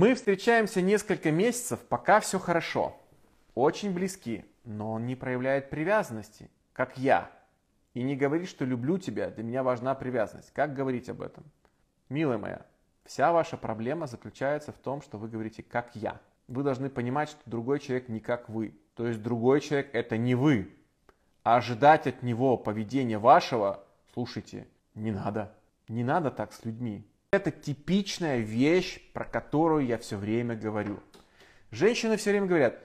Мы встречаемся несколько месяцев, пока все хорошо. Очень близки, но он не проявляет привязанности, как я. И не говорит, что люблю тебя, для меня важна привязанность. Как говорить об этом? Милая моя, вся ваша проблема заключается в том, что вы говорите «как я». Вы должны понимать, что другой человек не как вы. То есть другой человек это не вы. А ожидать от него поведения вашего, слушайте, не надо. Не надо так с людьми. Это типичная вещь, про которую я все время говорю. Женщины все время говорят,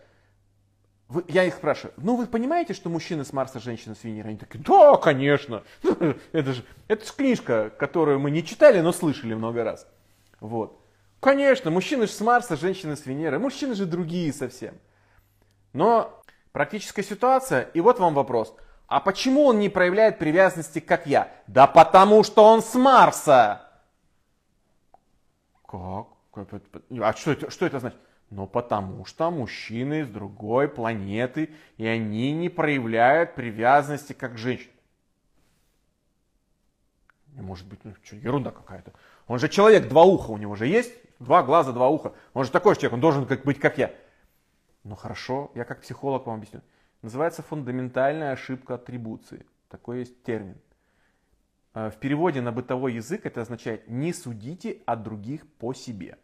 вы, я их спрашиваю, ну вы понимаете, что мужчины с Марса, женщины с Венеры? Они такие, да, конечно. Ну, это, же, это книжка, которую мы не читали, но слышали много раз. Вот. Конечно, мужчины же с Марса, женщины с Венеры. Мужчины же другие совсем. Но практическая ситуация, и вот вам вопрос. А почему он не проявляет привязанности, как я? Да потому что он с Марса! Как? А что это, что это значит? Но ну, потому что мужчины с другой планеты, и они не проявляют привязанности как женщины. Может быть, ну, что, ерунда какая-то. Он же человек, два уха у него же есть, два глаза, два уха. Он же такой же человек, он должен как, быть как я. Ну хорошо, я как психолог вам объясню. Называется фундаментальная ошибка атрибуции. Такой есть термин. Э, в переводе на бытовой язык это означает «не судите о других по себе».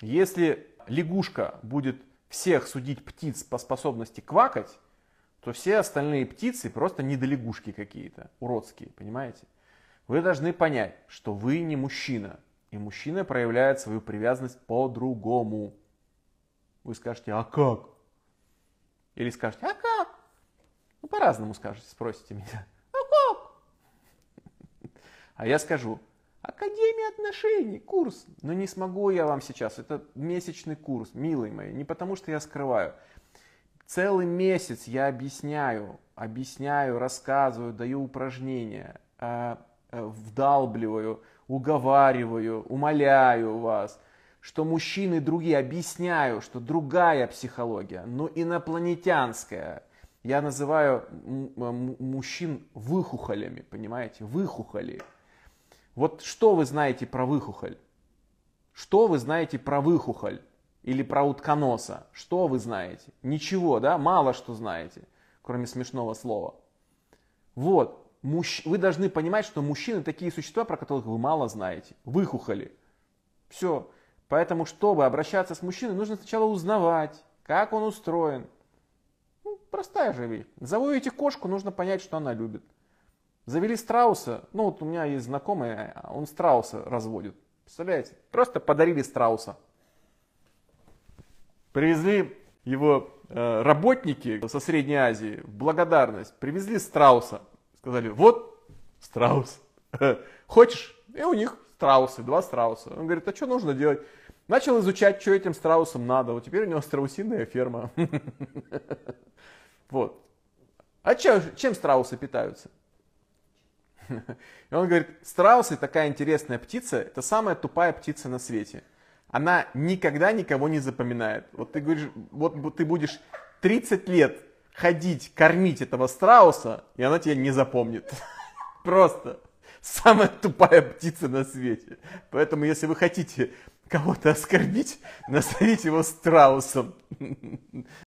Если лягушка будет всех судить птиц по способности квакать, то все остальные птицы просто не до лягушки какие-то, уродские, понимаете? Вы должны понять, что вы не мужчина, и мужчина проявляет свою привязанность по-другому. Вы скажете, а как? Или скажете, а как? Ну, по-разному скажете, спросите меня. А я скажу, Академия отношений, курс. Но не смогу я вам сейчас, это месячный курс, милые мои, не потому что я скрываю. Целый месяц я объясняю, объясняю, рассказываю, даю упражнения, а, э, вдалбливаю, уговариваю, умоляю вас, что мужчины другие, объясняю, что другая психология, но инопланетянская. Я называю мужчин выхухолями, понимаете, выхухоли. Вот что вы знаете про выхухоль? Что вы знаете про выхухоль? Или про утконоса? Что вы знаете? Ничего, да? Мало что знаете, кроме смешного слова. Вот, мужч... вы должны понимать, что мужчины такие существа, про которых вы мало знаете. Выхухоли. Все. Поэтому, чтобы обращаться с мужчиной, нужно сначала узнавать, как он устроен. Ну, простая же вещь. Заводите кошку, нужно понять, что она любит. Завели страуса, ну вот у меня есть знакомый, он страуса разводит. Представляете? Просто подарили страуса. Привезли его э, работники со Средней Азии в благодарность. Привезли страуса. Сказали, вот страус. Хочешь? И у них страусы, два страуса. Он говорит, а что нужно делать? Начал изучать, что этим страусам надо. Вот теперь у него страусиная ферма. Вот. А чем страусы питаются? И он говорит, страусы такая интересная птица, это самая тупая птица на свете. Она никогда никого не запоминает. Вот ты говоришь, вот ты будешь 30 лет ходить, кормить этого страуса, и она тебя не запомнит. Просто самая тупая птица на свете. Поэтому, если вы хотите кого-то оскорбить, назовите его страусом.